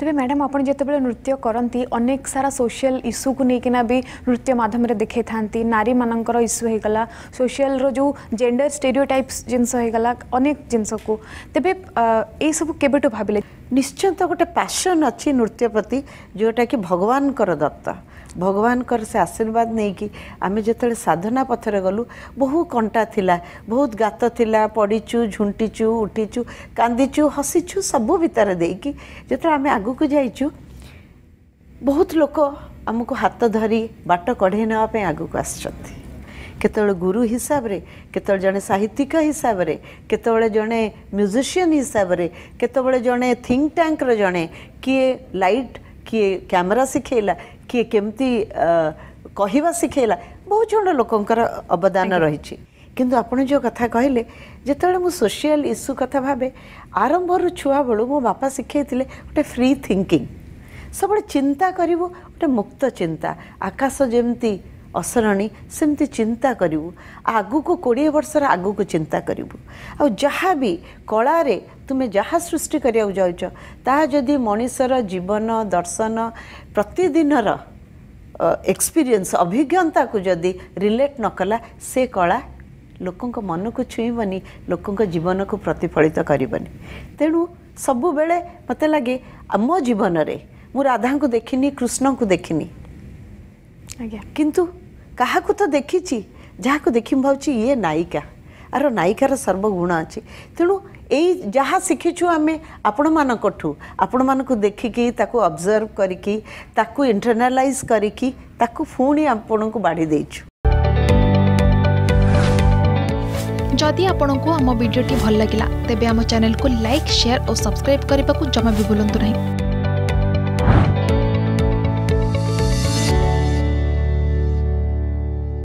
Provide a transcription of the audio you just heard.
तेज madam आप जो नृत्य करती अनेक सारा सोशियाल इश्यू को लेकिन भी नृत्य मध्यम देखे था नारी मान इश्यू होगा सोशियाल जो जेंडर स्टेरियोटाइप जिनस होगा अनेक जिनस को तेज यू के भाविले ନିଶ୍ଚିନ୍ତ ଗୋଟେ ପ୍ୟାସନ୍ ଅଛି ନୃତ୍ୟ ପ୍ରତି ଯେଉଁଟାକି ଭଗବାନଙ୍କର ଦତ୍ତ ଭଗବାନଙ୍କର ସେ ଆଶୀର୍ବାଦ ନେଇକି ଆମେ ଯେତେବେଳେ ସାଧନା ପଥରେ ଗଲୁ ବହୁ କଣ୍ଟା ଥିଲା ବହୁତ ଗାତ ଥିଲା ପଡ଼ିଛୁ ଝୁଣ୍ଟିଛୁ ଉଠିଛୁ କାନ୍ଦିଛୁ ହସିଛୁ ସବୁ ଭିତରେ ଦେଇକି ଯେତେବେଳେ ଆମେ ଆଗକୁ ଯାଇଛୁ ବହୁତ ଲୋକ ଆମକୁ ହାତ ଧରି ବାଟ କଢ଼େଇ ନେବା ପାଇଁ ଆଗକୁ ଆସିଛନ୍ତି କେତେବେଳେ ଗୁରୁ ହିସାବରେ କେତେବେଳେ ଜଣେ ସାହିତ୍ୟିକ ହିସାବରେ କେତେବେଳେ ଜଣେ ମ୍ୟୁଜିସିଆନ୍ ହିସାବରେ କେତେବେଳେ ଜଣେ ଥିଙ୍କ ଟ୍ୟାଙ୍କର ଜଣେ କିଏ ଲାଇଟ୍ କିଏ କ୍ୟାମେରା ଶିଖେଇଲା କିଏ କେମିତି କହିବା ଶିଖେଇଲା ବହୁତ ଜଣ ଲୋକଙ୍କର ଅବଦାନ ରହିଛି କିନ୍ତୁ ଆପଣ ଯେଉଁ କଥା କହିଲେ ଯେତେବେଳେ ମୁଁ ସୋସିଆଲ ଇସ୍ୟୁ କଥା ଭାବେ ଆରମ୍ଭରୁ ଛୁଆବେଳୁ ମୋ ବାପା ଶିଖେଇଥିଲେ ଗୋଟେ ଫ୍ରି ଥିଙ୍କିଂ ସବୁବେଳେ ଚିନ୍ତା କରିବୁ ଗୋଟେ ମୁକ୍ତ ଚିନ୍ତା ଆକାଶ ଯେମିତି ଅସରଣୀ ସେମିତି ଚିନ୍ତା କରିବୁ ଆଗକୁ କୋଡ଼ିଏ ବର୍ଷର ଆଗକୁ ଚିନ୍ତା କରିବୁ ଆଉ ଯାହା ବି କଳାରେ ତୁମେ ଯାହା ସୃଷ୍ଟି କରିବାକୁ ଯାଉଛ ତାହା ଯଦି ମଣିଷର ଜୀବନ ଦର୍ଶନ ପ୍ରତିଦିନର ଏକ୍ସପିରିଏନ୍ସ ଅଭିଜ୍ଞତାକୁ ଯଦି ରିଲେଟ୍ ନ କଲା ସେ କଳା ଲୋକଙ୍କ ମନକୁ ଛୁଇଁବନି ଲୋକଙ୍କ ଜୀବନକୁ ପ୍ରତିଫଳିତ କରିବନି ତେଣୁ ସବୁବେଳେ ମୋତେ ଲାଗେ ମୋ ଜୀବନରେ ମୁଁ ରାଧାଙ୍କୁ ଦେଖିନି କୃଷ୍ଣଙ୍କୁ ଦେଖିନି किंतु क्या तो देखी जहाँ को देखी भाई ये नायिका आर नायिकार सर्वगुण अच्छे तेणु यहाँ शिखीचु आम आपण मानु आपण देखिकी इंटरनालाइज मान देखी अबजर्व करटरनालाइज दे जदि आपण को आम भिडी भल लगा तेब चेल को लाइक सेयार और सब्सक्राइब करने को जमा भी भूलु ना